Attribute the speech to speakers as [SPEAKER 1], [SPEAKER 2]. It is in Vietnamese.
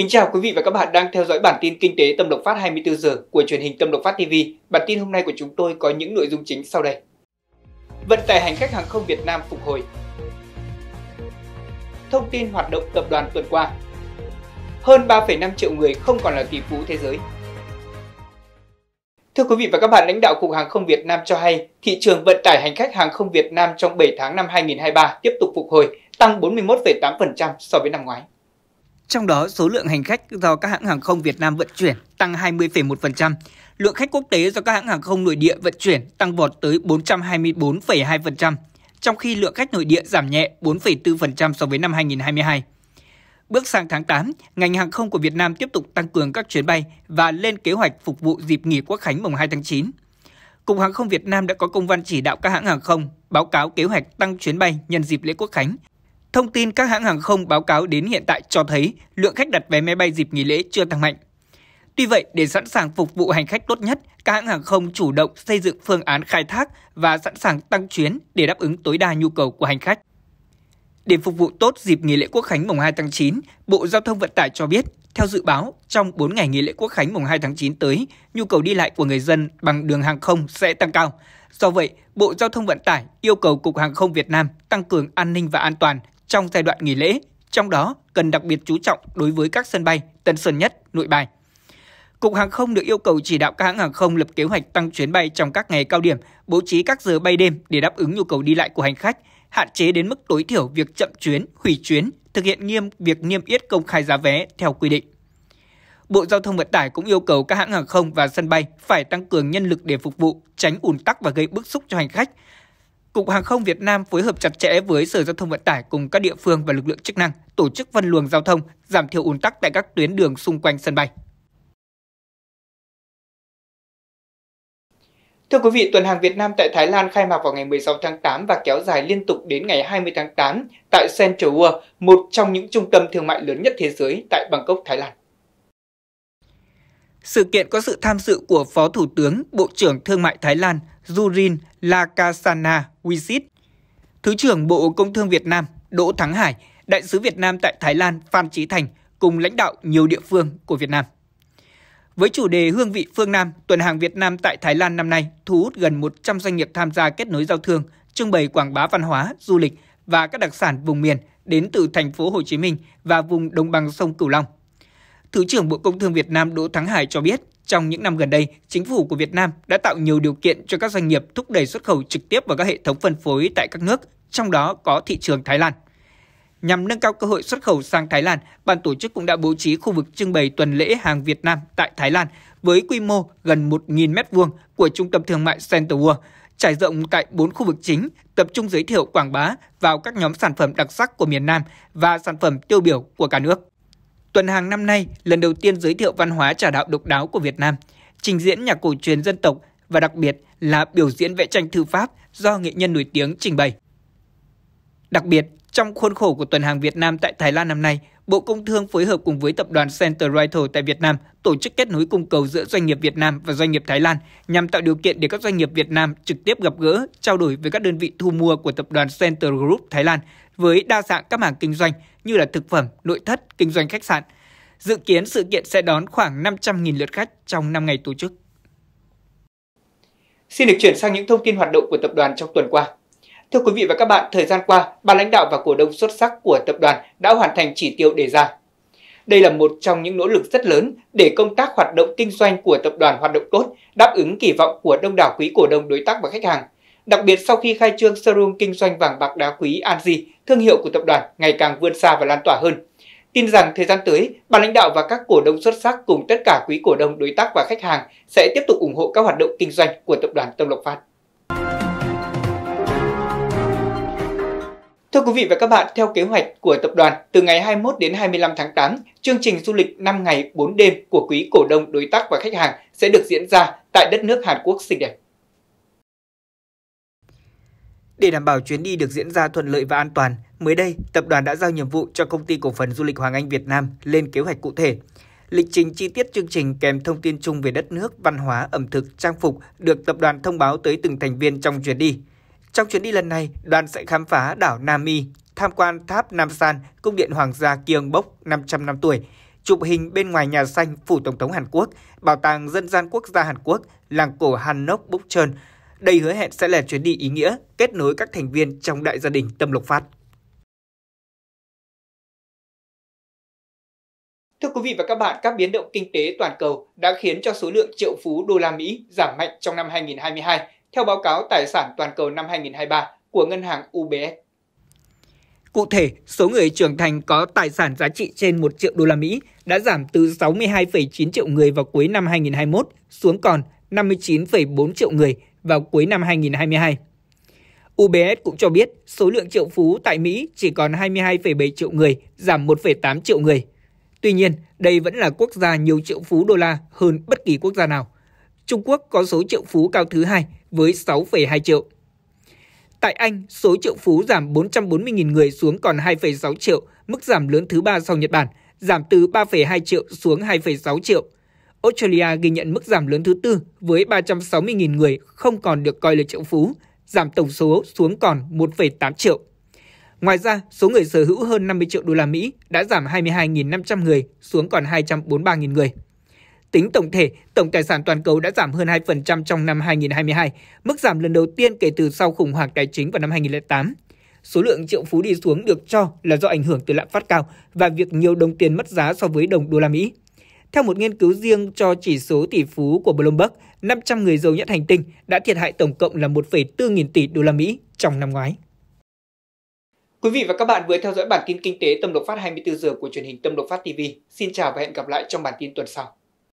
[SPEAKER 1] Kính chào quý vị và các bạn đang theo dõi bản tin kinh tế Tâm Lộc Phát 24 giờ của truyền hình Tâm Lộc Phát TV. Bản tin hôm nay của chúng tôi có những nội dung chính sau đây. Vận tải hành khách hàng không Việt Nam phục hồi. Thông tin hoạt động tập đoàn tuần qua. Hơn 3,5 triệu người không còn là tỷ phú thế giới. Thưa quý vị và các bạn, lãnh đạo Cục Hàng không Việt Nam cho hay, thị trường vận tải hành khách hàng không Việt Nam trong 7 tháng năm 2023 tiếp tục phục hồi, tăng 41,8% so với năm ngoái. Trong đó, số lượng hành khách do các hãng hàng không Việt Nam vận chuyển tăng 20,1%, lượng khách quốc tế do các hãng hàng không nội địa vận chuyển tăng vọt tới 424,2%, trong khi lượng khách nội địa giảm nhẹ 4,4% so với năm 2022. Bước sang tháng 8, ngành hàng không của Việt Nam tiếp tục tăng cường các chuyến bay và lên kế hoạch phục vụ dịp nghỉ Quốc khánh mùng 2 tháng 9. Cục Hàng không Việt Nam đã có công văn chỉ đạo các hãng hàng không báo cáo kế hoạch tăng chuyến bay nhân dịp lễ Quốc khánh Thông tin các hãng hàng không báo cáo đến hiện tại cho thấy lượng khách đặt vé máy bay dịp nghỉ lễ chưa tăng mạnh. Tuy vậy, để sẵn sàng phục vụ hành khách tốt nhất, các hãng hàng không chủ động xây dựng phương án khai thác và sẵn sàng tăng chuyến để đáp ứng tối đa nhu cầu của hành khách. Để phục vụ tốt dịp nghỉ lễ Quốc khánh mùng 2 tháng 9, Bộ Giao thông Vận tải cho biết, theo dự báo, trong 4 ngày nghỉ lễ Quốc khánh mùng 2 tháng 9 tới, nhu cầu đi lại của người dân bằng đường hàng không sẽ tăng cao. Do vậy, Bộ Giao thông Vận tải yêu cầu Cục Hàng không Việt Nam tăng cường an ninh và an toàn trong giai đoạn nghỉ lễ, trong đó cần đặc biệt chú trọng đối với các sân bay Tân Sơn Nhất, Nội Bài. Cục Hàng không được yêu cầu chỉ đạo các hãng hàng không lập kế hoạch tăng chuyến bay trong các ngày cao điểm, bố trí các giờ bay đêm để đáp ứng nhu cầu đi lại của hành khách, hạn chế đến mức tối thiểu việc chậm chuyến, hủy chuyến, thực hiện nghiêm việc niêm yết công khai giá vé theo quy định. Bộ Giao thông Vận tải cũng yêu cầu các hãng hàng không và sân bay phải tăng cường nhân lực để phục vụ, tránh ùn tắc và gây bức xúc cho hành khách, Cục Hàng không Việt Nam phối hợp chặt chẽ với Sở Giao thông Vận tải cùng các địa phương và lực lượng chức năng tổ chức phân luồng giao thông, giảm thiểu ùn tắc tại các tuyến đường xung quanh sân bay. Thưa quý vị, tuần hàng Việt Nam tại Thái Lan khai mạc vào ngày 16 tháng 8 và kéo dài liên tục đến ngày 20 tháng 8 tại Central World, một trong những trung tâm thương mại lớn nhất thế giới tại Bangkok, Thái Lan. Sự kiện có sự tham dự của Phó Thủ tướng, Bộ trưởng Thương mại Thái Lan Jurin Lakasana Wisit, Thứ trưởng Bộ Công Thương Việt Nam Đỗ Thắng Hải, Đại sứ Việt Nam tại Thái Lan Phan Trí Thành cùng lãnh đạo nhiều địa phương của Việt Nam. Với chủ đề Hương vị phương Nam, tuần hàng Việt Nam tại Thái Lan năm nay thu hút gần 100 doanh nghiệp tham gia kết nối giao thương, trưng bày quảng bá văn hóa, du lịch và các đặc sản vùng miền đến từ thành phố Hồ Chí Minh và vùng đồng bằng sông Cửu Long. Thứ trưởng Bộ Công Thương Việt Nam Đỗ Thắng Hải cho biết, trong những năm gần đây, chính phủ của Việt Nam đã tạo nhiều điều kiện cho các doanh nghiệp thúc đẩy xuất khẩu trực tiếp vào các hệ thống phân phối tại các nước, trong đó có thị trường Thái Lan. Nhằm nâng cao cơ hội xuất khẩu sang Thái Lan, ban tổ chức cũng đã bố trí khu vực trưng bày tuần lễ hàng Việt Nam tại Thái Lan với quy mô gần 1.000 m2 của trung tâm thương mại Center World, trải rộng tại 4 khu vực chính, tập trung giới thiệu quảng bá vào các nhóm sản phẩm đặc sắc của miền Nam và sản phẩm tiêu biểu của cả nước. Tuần hàng năm nay lần đầu tiên giới thiệu văn hóa trà đạo độc đáo của Việt Nam, trình diễn nhạc cổ truyền dân tộc và đặc biệt là biểu diễn vẽ tranh thư pháp do nghệ nhân nổi tiếng trình bày. Đặc biệt, trong khuôn khổ của tuần hàng Việt Nam tại Thái Lan năm nay, Bộ Công Thương phối hợp cùng với tập đoàn Center Vital tại Việt Nam tổ chức kết nối cung cầu giữa doanh nghiệp Việt Nam và doanh nghiệp Thái Lan nhằm tạo điều kiện để các doanh nghiệp Việt Nam trực tiếp gặp gỡ, trao đổi với các đơn vị thu mua của tập đoàn Center Group Thái Lan, với đa dạng các mảng kinh doanh như là thực phẩm, nội thất, kinh doanh khách sạn. Dự kiến sự kiện sẽ đón khoảng 500.000 lượt khách trong 5 ngày tổ chức. Xin được chuyển sang những thông tin hoạt động của tập đoàn trong tuần qua. Thưa quý vị và các bạn, thời gian qua, ban lãnh đạo và cổ đông xuất sắc của tập đoàn đã hoàn thành chỉ tiêu đề ra. Đây là một trong những nỗ lực rất lớn để công tác hoạt động kinh doanh của tập đoàn hoạt động tốt, đáp ứng kỳ vọng của đông đảo quý cổ đông đối tác và khách hàng – Đặc biệt sau khi khai trương showroom kinh doanh vàng bạc đá quý Anji, thương hiệu của tập đoàn ngày càng vươn xa và lan tỏa hơn. Tin rằng thời gian tới, ban lãnh đạo và các cổ đông xuất sắc cùng tất cả quý cổ đông, đối tác và khách hàng sẽ tiếp tục ủng hộ các hoạt động kinh doanh của tập đoàn Tâm Lộc Phát. Thưa quý vị và các bạn, theo kế hoạch của tập đoàn, từ ngày 21 đến 25 tháng 8, chương trình du lịch 5 ngày 4 đêm của quý cổ đông, đối tác và khách hàng sẽ được diễn ra tại đất nước Hàn Quốc xinh đẹp. Để đảm bảo chuyến đi được diễn ra thuận lợi và an toàn, mới đây, tập đoàn đã giao nhiệm vụ cho công ty cổ phần du lịch Hoàng Anh Việt Nam lên kế hoạch cụ thể. Lịch trình chi tiết chương trình kèm thông tin chung về đất nước, văn hóa, ẩm thực, trang phục được tập đoàn thông báo tới từng thành viên trong chuyến đi. Trong chuyến đi lần này, đoàn sẽ khám phá đảo Nam Mi, tham quan tháp Nam San, cung điện Hoàng gia Kiêng Bốc 500 năm tuổi, chụp hình bên ngoài nhà xanh phủ Tổng thống Hàn Quốc, bảo tàng dân gian quốc gia Hàn Quốc, làng cổ Hàn Nốc đây hứa hẹn sẽ là chuyến đi ý nghĩa kết nối các thành viên trong đại gia đình Tâm Lộc Phát. Thưa quý vị và các bạn, các biến động kinh tế toàn cầu đã khiến cho số lượng triệu phú đô la Mỹ giảm mạnh trong năm 2022, theo báo cáo tài sản toàn cầu năm 2023 của ngân hàng UBS. Cụ thể, số người trưởng thành có tài sản giá trị trên 1 triệu đô la Mỹ đã giảm từ 62,9 triệu người vào cuối năm 2021 xuống còn 59,4 triệu người vào cuối năm 2022. UBS cũng cho biết số lượng triệu phú tại Mỹ chỉ còn 22,7 triệu người, giảm 1,8 triệu người. Tuy nhiên, đây vẫn là quốc gia nhiều triệu phú đô la hơn bất kỳ quốc gia nào. Trung Quốc có số triệu phú cao thứ hai với 6,2 triệu. Tại Anh, số triệu phú giảm 440.000 người xuống còn 2,6 triệu, mức giảm lớn thứ ba sau Nhật Bản, giảm từ 3,2 triệu xuống 2,6 triệu – Australia ghi nhận mức giảm lớn thứ tư với 360.000 người không còn được coi là triệu phú, giảm tổng số xuống còn 1,8 triệu. Ngoài ra, số người sở hữu hơn 50 triệu đô la Mỹ đã giảm 22.500 người xuống còn 243.000 người. Tính tổng thể, tổng tài sản toàn cầu đã giảm hơn 2% trong năm 2022, mức giảm lần đầu tiên kể từ sau khủng hoảng tài chính vào năm 2008. Số lượng triệu phú đi xuống được cho là do ảnh hưởng từ lạm phát cao và việc nhiều đồng tiền mất giá so với đồng đô la Mỹ. Theo một nghiên cứu riêng cho chỉ số tỷ phú của Bloomberg, 500 người giàu nhất hành tinh đã thiệt hại tổng cộng là 1,4 nghìn tỷ đô la Mỹ trong năm ngoái. Quý vị và các bạn vừa theo dõi bản tin kinh tế tâm độc phát 24 giờ của truyền hình Tâm độc phát TV. Xin chào và hẹn gặp lại trong bản tin tuần sau.